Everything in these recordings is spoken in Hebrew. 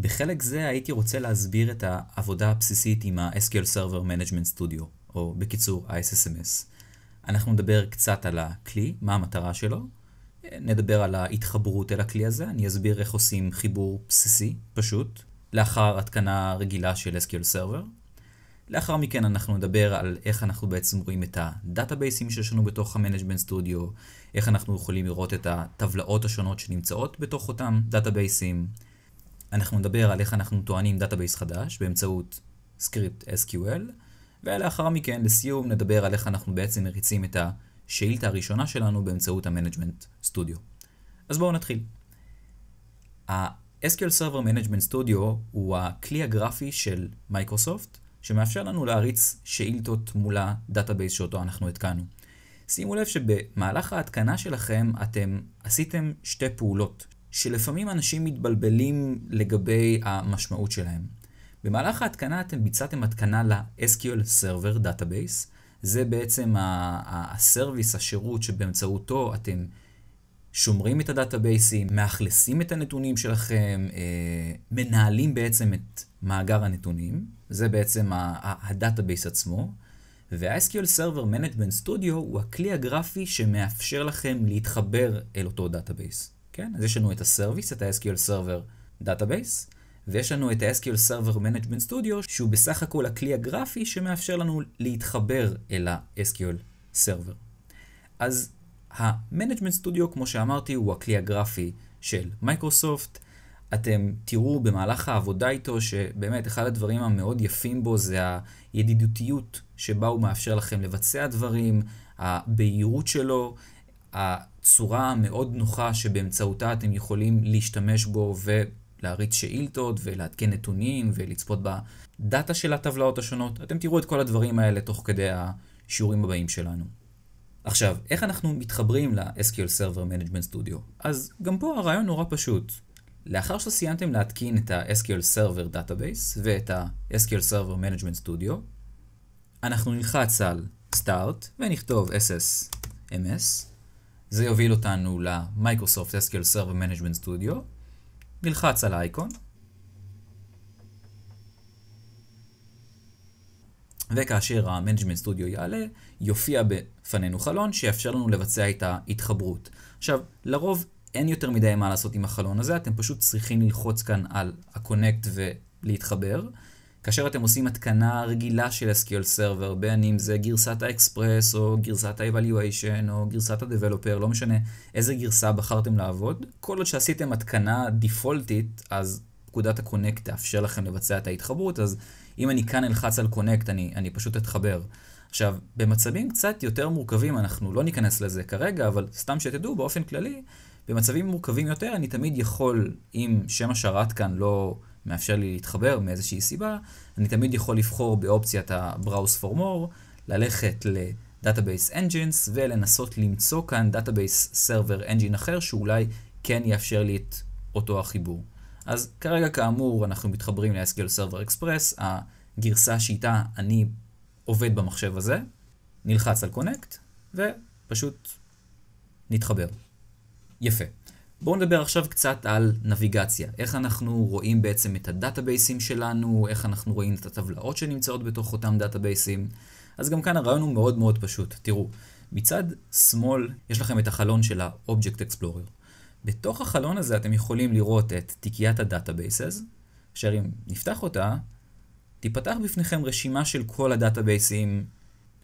בחלק זה הייתי רוצה להסביר את העבודה הבסיסית עם ה-SQL Server Management Studio, או בקיצור ה-SSMS. אנחנו נדבר קצת על הכלי, מה המטרה שלו, נדבר על ההתחברות אל הכלי הזה, אני אסביר איך עושים חיבור בסיסי, פשוט, לאחר התקנה רגילה של SQL Server. לאחר מכן אנחנו נדבר על איך אנחנו בעצם רואים את הדאטאבייסים שיש לנו בתוך ה-Management Studio, איך אנחנו יכולים לראות את הטבלאות השונות שנמצאות בתוך אותם דאטאבייסים. אנחנו נדבר על איך אנחנו טוענים דאטאבייס חדש באמצעות סקריפט SQL, ולאחר מכן, לסיום, נדבר על איך אנחנו בעצם מריצים את השאילתה הראשונה שלנו באמצעות המנג'מנט סטודיו. אז בואו נתחיל. ה-SQL Server Management Studio הוא הכלי הגרפי של מייקרוסופט, שמאפשר לנו להריץ שאילתות מול הדאטאבייס שאותו אנחנו התקנו. שימו לב שבמהלך ההתקנה שלכם אתם עשיתם שתי פעולות, שלפעמים אנשים מתבלבלים לגבי המשמעות שלהם. במהלך ההתקנה אתם ביצעתם התקנה ל-SQL Server Database, זה בעצם הסרוויס, השירות שבאמצעותו אתם שומרים את הדאטאבייסים, מאכלסים את הנתונים שלכם, אה, מנהלים בעצם את מאגר הנתונים, זה בעצם הדאטאבייס עצמו, וה-SQL Server Management Studio הוא הכלי הגרפי שמאפשר לכם להתחבר אל אותו דאטאבייס. כן? אז יש לנו את הסרוויס, את ה-SQL Server Database, ויש לנו את ה-SQL Server Management Studio, שהוא בסך הכל הכלי הגרפי שמאפשר לנו להתחבר אל ה-SQL Server. אז ה-Management Studio, כמו שאמרתי, הוא הכלי הגרפי של מייקרוסופט. אתם תראו במהלך העבודה איתו שבאמת אחד הדברים המאוד יפים בו זה הידידותיות שבה הוא מאפשר לכם לבצע דברים, הבהירות שלו, הצורה המאוד נוחה שבאמצעותה אתם יכולים להשתמש בו ולהריץ שאילתות ולעדכן נתונים ולצפות בדאטה של הטבלאות השונות. אתם תראו את כל הדברים האלה תוך כדי השיעורים הבאים שלנו. עכשיו, איך אנחנו מתחברים ל-SQL Server Management Studio? אז גם פה הרעיון נורא פשוט. לאחר שסיימתם להתקין את ה-SQL Server Database ואת ה-SQL Server Management Studio, אנחנו נלחץ על Start ונכתוב SSMS. זה יוביל אותנו למייקרוסופט SQL Server Management Studio, נלחץ על האייקון, וכאשר ה-Management Studio יעלה, יופיע בפנינו חלון שיאפשר לנו לבצע את ההתחברות. עכשיו, לרוב אין יותר מדי מה לעשות עם החלון הזה, אתם פשוט צריכים ללחוץ כאן על ה-Connect ולהתחבר. כאשר אתם עושים התקנה רגילה של SQL Server, בין אם זה גרסת האקספרס, או גרסת ה-Evaluation, או גרסת ה-Developer, לא משנה איזה גרסה בחרתם לעבוד, כל עוד שעשיתם התקנה דיפולטית, אז פקודת ה-Connect תאפשר לכם לבצע את ההתחברות, אז אם אני כאן אלחץ על Connect, אני, אני פשוט אתחבר. עכשיו, במצבים קצת יותר מורכבים, אנחנו לא ניכנס לזה כרגע, אבל סתם שתדעו, באופן כללי, במצבים מורכבים יותר, אני תמיד יכול, אם שם השרת כאן לא... מאפשר לי להתחבר מאיזושהי סיבה, אני תמיד יכול לבחור באופציית ה-Browse for more, ללכת ל-Database Engines ולנסות למצוא כאן Database Server Engine אחר שאולי כן יאפשר לי את אותו החיבור. אז כרגע כאמור אנחנו מתחברים ל-SQL Server Express, הגרסה שאיתה אני עובד במחשב הזה, נלחץ על קונקט ופשוט נתחבר. יפה. בואו נדבר עכשיו קצת על נביגציה, איך אנחנו רואים בעצם את הדאטאבייסים שלנו, איך אנחנו רואים את הטבלאות שנמצאות בתוך אותם דאטאבייסים. אז גם כאן הרעיון הוא מאוד מאוד פשוט. תראו, מצד שמאל יש לכם את החלון של ה-Object Explorer. בתוך החלון הזה אתם יכולים לראות את תיקיית הדאטאבייסס, אשר אם נפתח אותה, תיפתח בפניכם רשימה של כל הדאטאבייסים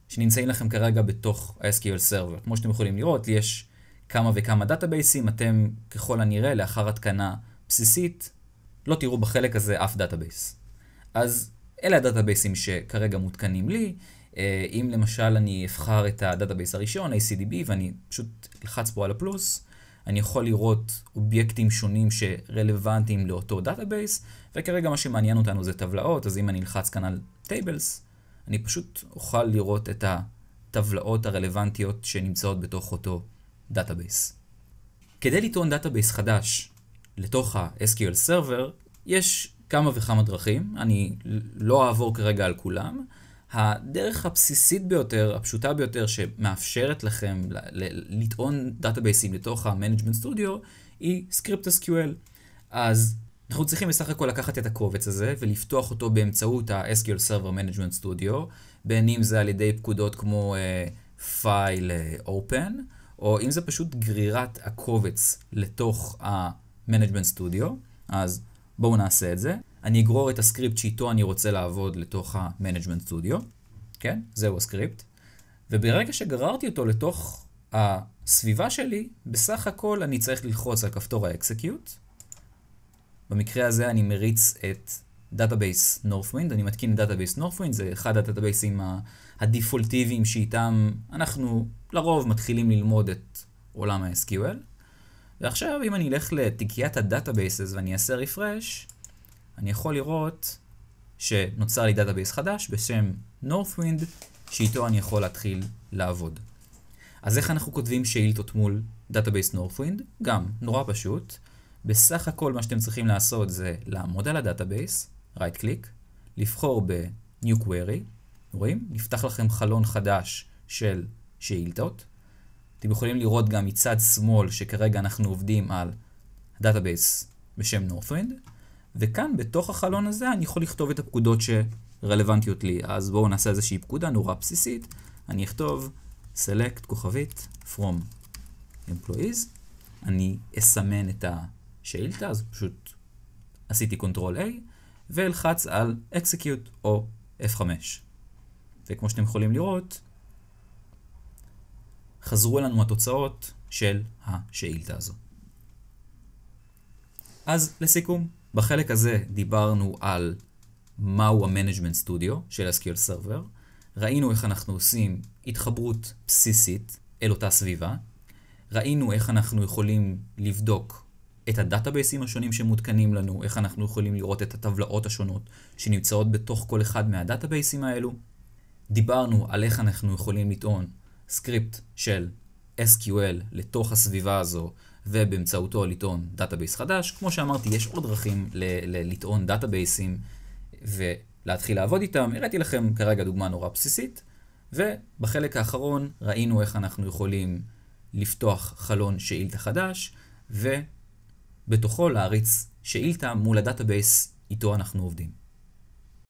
שנמצאים לכם כרגע בתוך ה-SQL Server. כמו שאתם יכולים לראות, יש כמה וכמה דאטאבייסים, אתם ככל הנראה לאחר התקנה בסיסית, לא תראו בחלק הזה אף דאטאבייס. אז אלה הדאטאבייסים שכרגע מותקנים לי. אה, אם למשל אני אבחר את הדאטאבייס הראשון, ACDB, ואני פשוט אלחץ פה על הפלוס, אני יכול לראות אובייקטים שונים שרלוונטיים לאותו דאטאבייס, וכרגע מה שמעניין אותנו זה טבלאות, אז אם אני אלחץ כאן על טייבלס, אני פשוט אוכל לראות את הטבלאות הרלוונטיות שנמצאות בתוך אותו דאטאבייס. כדי לטעון דאטאבייס חדש לתוך ה-SQL Server, יש כמה וכמה דרכים, אני לא אעבור כרגע על כולם. הדרך הבסיסית ביותר, הפשוטה ביותר, שמאפשרת לכם לטעון דאטאבייסים לתוך ה-Management Studio, היא סקריפט SQL. אז אנחנו צריכים בסך הכל לקחת את הקובץ הזה ולפתוח אותו באמצעות ה-SQL Server Management Studio, בין אם זה על ידי פקודות כמו uh, File אה, Open, או אם זה פשוט גרירת הקובץ לתוך ה-Management Studio, אז בואו נעשה את זה. אני אגרור את הסקריפט שאיתו אני רוצה לעבוד לתוך ה-Management Studio, כן? זהו הסקריפט. וברגע שגררתי אותו לתוך הסביבה שלי, בסך הכל אני צריך ללחוץ על כפתור ה-execute. במקרה הזה אני מריץ את דאטאבייס נורפווינד, אני מתקין דאטאבייס נורפווינד, זה אחד הדאטאבייסים הדפולטיביים שאיתם אנחנו לרוב מתחילים ללמוד את עולם ה-SQL. ועכשיו אם אני אלך לתיקיית הדאטאבייסס ואני אעשה רפרש, אני יכול לראות שנוצר לי דאטאבייס חדש בשם נורפווינד, שאיתו אני יכול להתחיל לעבוד. אז איך אנחנו כותבים שאילתות מול דאטאבייס נורפווינד? גם, נורא פשוט. בסך הכל מה שאתם צריכים לעשות זה לעמוד על הדאטאבייס, right click, לבחור ב-New Query, רואים? נפתח לכם חלון חדש של שאילתות. אתם יכולים לראות גם מצד שמאל שכרגע אנחנו עובדים על דאטאבייס בשם Northwind, וכאן בתוך החלון הזה אני יכול לכתוב את הפקודות שרלוונטיות לי. אז בואו נעשה איזושהי פקודה נורא בסיסית, אני אכתוב select כוכבית from employees, אני אסמן את השאילתה, אז פשוט עשיתי Ctrl A, ואלחץ על Execute או F5. וכמו שאתם יכולים לראות, חזרו אלינו התוצאות של השאילתה הזו. אז לסיכום, בחלק הזה דיברנו על מהו ה-Management Studio של SQL Server, ראינו איך אנחנו עושים התחברות בסיסית אל אותה סביבה, ראינו איך אנחנו יכולים לבדוק את הדאטאבייסים השונים שמותקנים לנו, איך אנחנו יכולים לראות את הטבלאות השונות שנמצאות בתוך כל אחד מהדאטאבייסים האלו. דיברנו על איך אנחנו יכולים לטעון סקריפט של SQL לתוך הסביבה הזו ובאמצעותו לטעון דאטאבייס חדש. כמו שאמרתי, יש עוד דרכים לטעון דאטאבייסים ולהתחיל לעבוד איתם. הראיתי לכם כרגע דוגמה נורא בסיסית, ובחלק האחרון ראינו איך אנחנו יכולים לפתוח חלון שאילתה חדש, ו... בתוכו להריץ שאילתה מול הדאטאבייס איתו אנחנו עובדים.